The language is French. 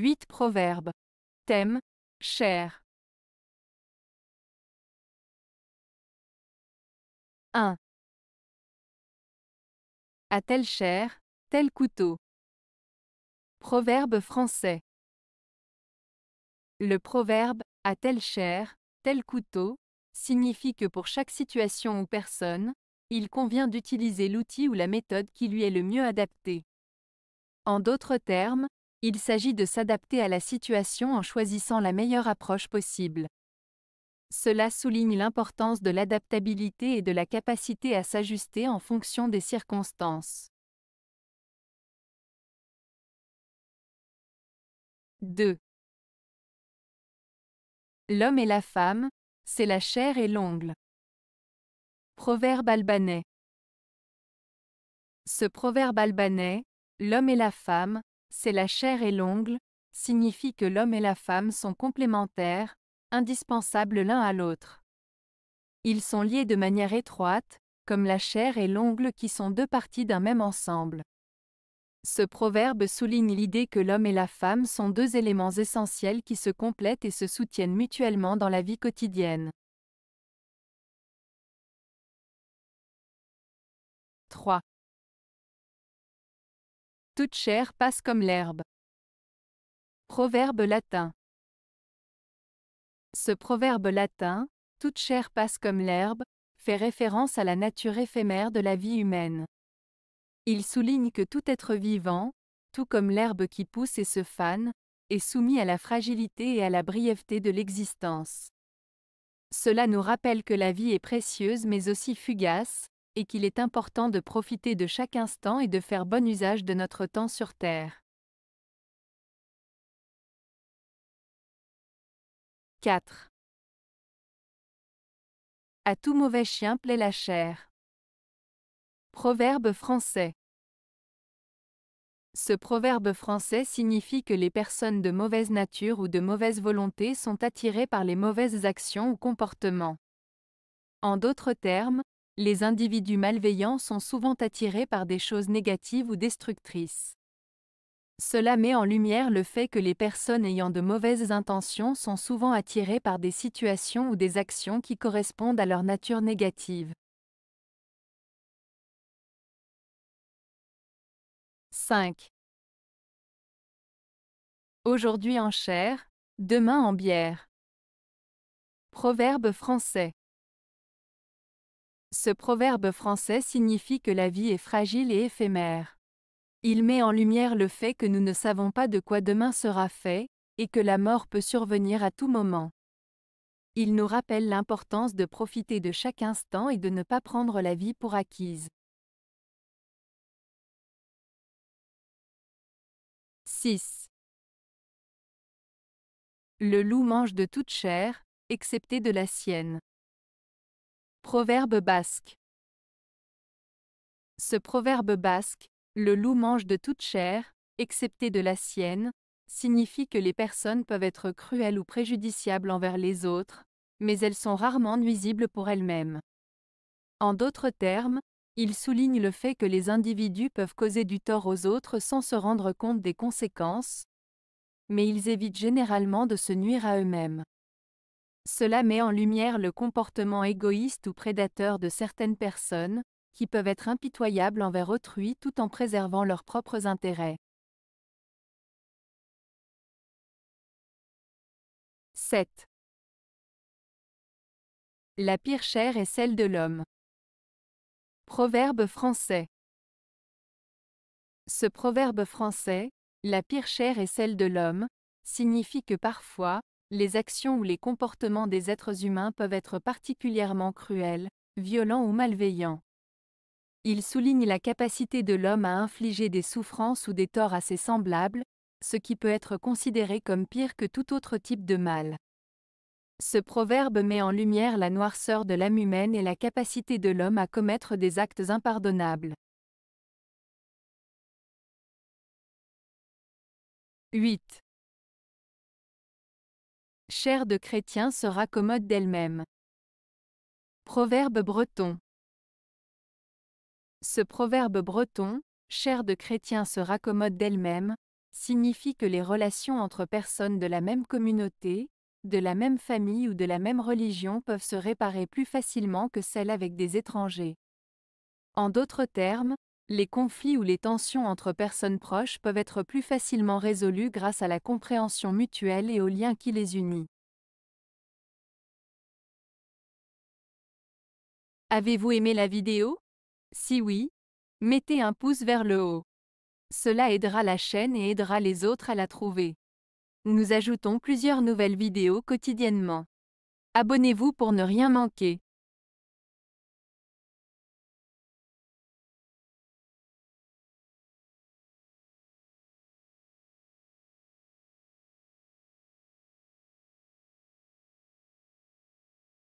8 Proverbes. Thème Cher. 1. À tel chair, tel couteau. Proverbe français. Le proverbe à tel chair, tel couteau signifie que pour chaque situation ou personne, il convient d'utiliser l'outil ou la méthode qui lui est le mieux adapté. En d'autres termes, il s'agit de s'adapter à la situation en choisissant la meilleure approche possible. Cela souligne l'importance de l'adaptabilité et de la capacité à s'ajuster en fonction des circonstances. 2. L'homme et la femme, c'est la chair et l'ongle. Proverbe albanais. Ce proverbe albanais, l'homme et la femme, c'est la chair et l'ongle, signifie que l'homme et la femme sont complémentaires, indispensables l'un à l'autre. Ils sont liés de manière étroite, comme la chair et l'ongle qui sont deux parties d'un même ensemble. Ce proverbe souligne l'idée que l'homme et la femme sont deux éléments essentiels qui se complètent et se soutiennent mutuellement dans la vie quotidienne. Toute chair passe comme l'herbe. Proverbe latin. Ce proverbe latin, toute chair passe comme l'herbe, fait référence à la nature éphémère de la vie humaine. Il souligne que tout être vivant, tout comme l'herbe qui pousse et se fane, est soumis à la fragilité et à la brièveté de l'existence. Cela nous rappelle que la vie est précieuse mais aussi fugace, et qu'il est important de profiter de chaque instant et de faire bon usage de notre temps sur Terre. 4. À tout mauvais chien plaît la chair. Proverbe français. Ce proverbe français signifie que les personnes de mauvaise nature ou de mauvaise volonté sont attirées par les mauvaises actions ou comportements. En d'autres termes, les individus malveillants sont souvent attirés par des choses négatives ou destructrices. Cela met en lumière le fait que les personnes ayant de mauvaises intentions sont souvent attirées par des situations ou des actions qui correspondent à leur nature négative. 5. Aujourd'hui en chair, demain en bière. Proverbe français. Ce proverbe français signifie que la vie est fragile et éphémère. Il met en lumière le fait que nous ne savons pas de quoi demain sera fait, et que la mort peut survenir à tout moment. Il nous rappelle l'importance de profiter de chaque instant et de ne pas prendre la vie pour acquise. 6. Le loup mange de toute chair, excepté de la sienne. Proverbe basque. Ce proverbe basque, le loup mange de toute chair, excepté de la sienne, signifie que les personnes peuvent être cruelles ou préjudiciables envers les autres, mais elles sont rarement nuisibles pour elles-mêmes. En d'autres termes, il souligne le fait que les individus peuvent causer du tort aux autres sans se rendre compte des conséquences, mais ils évitent généralement de se nuire à eux-mêmes. Cela met en lumière le comportement égoïste ou prédateur de certaines personnes, qui peuvent être impitoyables envers autrui tout en préservant leurs propres intérêts. 7. La pire chair est celle de l'homme. Proverbe français. Ce proverbe français, la pire chair est celle de l'homme, signifie que parfois, les actions ou les comportements des êtres humains peuvent être particulièrement cruels, violents ou malveillants. Il souligne la capacité de l'homme à infliger des souffrances ou des torts à ses semblables, ce qui peut être considéré comme pire que tout autre type de mal. Ce proverbe met en lumière la noirceur de l'âme humaine et la capacité de l'homme à commettre des actes impardonnables. 8 chair de chrétien se raccommode d'elle-même. Proverbe breton Ce proverbe breton, chair de chrétien se raccommode d'elle-même, signifie que les relations entre personnes de la même communauté, de la même famille ou de la même religion peuvent se réparer plus facilement que celles avec des étrangers. En d'autres termes, les conflits ou les tensions entre personnes proches peuvent être plus facilement résolus grâce à la compréhension mutuelle et aux liens qui les unit. Avez-vous aimé la vidéo Si oui, mettez un pouce vers le haut. Cela aidera la chaîne et aidera les autres à la trouver. Nous ajoutons plusieurs nouvelles vidéos quotidiennement. Abonnez-vous pour ne rien manquer.